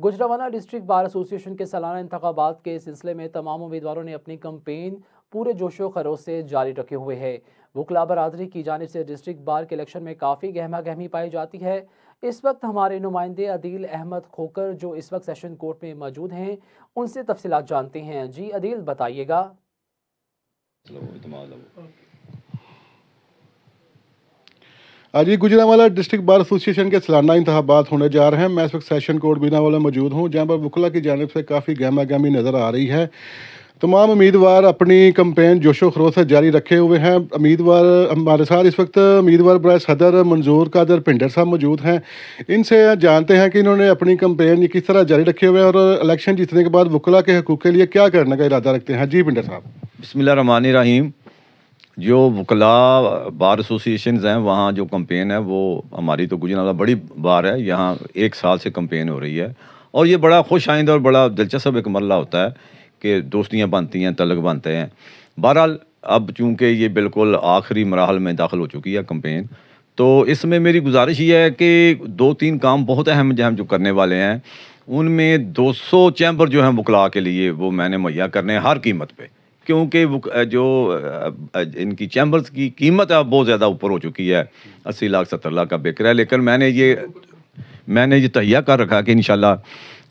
गुजरावाना district bar association के सालाना इंतबात के सिलसिले में तमाम उम्मीदवारों ने अपनी कंपेन पूरे जोशो खरोश से जारी रखे हुए है वकला बरदरी की जानब से डिस्ट्रिक्ट बार के इलेक्शन में काफ़ी गहमा गहमी पाई जाती है इस वक्त हमारे नुमाइंदे अदील अहमद खोकर जो इस वक्त सेशन कोर्ट में मौजूद हैं उनसे तफसीत जानते हैं जी अदील बताइएगा आज ये गुजरावाला डिस्ट्रिक्ट बार एसोसिएशन के सालाना इंतबात होने जा रहे हैं मैं इस वक्त सेशन कोर्ट वाले मौजूद हूँ जहाँ पर वकला की जानब से काफ़ी गहमा गहमी नज़र आ रही है तमाम उम्मीदवार अपनी कंपेन जोशो खरोश से जारी रखे हुए हैं उम्मीदवार हमारे साथ इस वक्त उम्मीदवार बर सदर मंजूर कादर पिंडर साहब मौजूद हैं इनसे जानते हैं कि इन्होंने अपनी कंपेन किस तरह जारी रखे हुए हैं और इलेक्शन जीतने के बाद वकला के हकूक़ के लिए क्या करने का इरादा रखते हैं जी पिंडर साहब रमानी रहीम जो वकला बार एसोसिएशन हैं वहाँ जो कंपेन है वो हमारी तो गुजरात बड़ी बार है यहाँ एक साल से कंपेन हो रही है और ये बड़ा खुश आइंद और बड़ा दिलचस्प एक मरला होता है कि दोस्तियाँ बनती हैं तलक बनते हैं बहरहाल अब चूँकि ये बिल्कुल आखिरी मरहल में दाखिल हो चुकी है कंपेन तो इसमें मेरी गुजारिश ये है कि दो तीन काम बहुत अहम जहम जो करने वाले हैं उनमें 200 चैम्बर जो हैं वकला के लिए वो मैंने मुहैया करने हैं हर कीमत पर क्योंकि जो इनकी चैम्बर्स की कीमत है बहुत ज़्यादा ऊपर हो चुकी है अस्सी लाख सत्तर लाख का बिक रहा है लेकिन मैंने ये मैंने ये तहिया कर रखा कि इन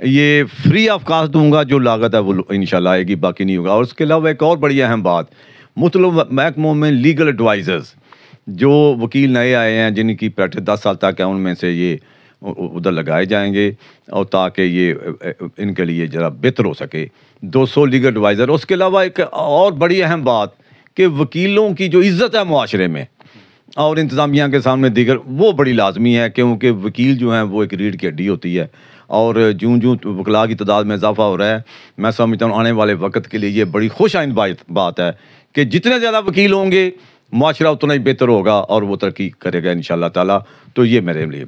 ये फ्री ऑफ कास्ट दूंगा जो लागत है वो इन आएगी बाकी नहीं होगा और उसके अलावा एक और बड़ी अहम बात मुतलब महकमों में लीगल एडवाइज़र्स जो वकील नए आए हैं जिनकी प्रैक्टिस दस साल तक है उनमें से ये उधर लगाए जाएंगे और ताकि ये इनके लिए ज़रा बेहतर हो सके 200 लीगल एडवाइज़र उसके अलावा एक और बड़ी अहम बात कि वकीलों की जो इज़्ज़त है माशरे में और इंतज़ामिया के सामने दीगर वो बड़ी लाजमी है क्योंकि वकील जो हैं वो एक रीढ़ की हड्डी होती है और जूँ जूँ तो वकला की तादाद में इजाफा हो रहा है मैं समझता हूँ आने वाले वक्त के लिए ये बड़ी खुश आइंद बात है कि जितने ज़्यादा वकील होंगे माशरा उतना ही बेहतर होगा और वो तरक्की करेगा इन शाह तो ये मेरे लिए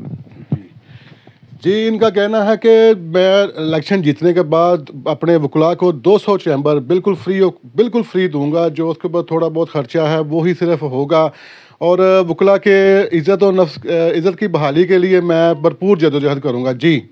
जी इनका कहना है कि मैं इलेक्शन जीतने के बाद अपने वकला को 200 चैम्बर बिल्कुल फ्री बिल्कुल फ्री दूंगा जो उसके ऊपर थोड़ा बहुत ख़र्चा है वो ही सिर्फ होगा और वकला के इज़्ज़त और नफ्स इज़्ज़त की बहाली के लिए मैं भरपूर जदोजहद करूँगा जी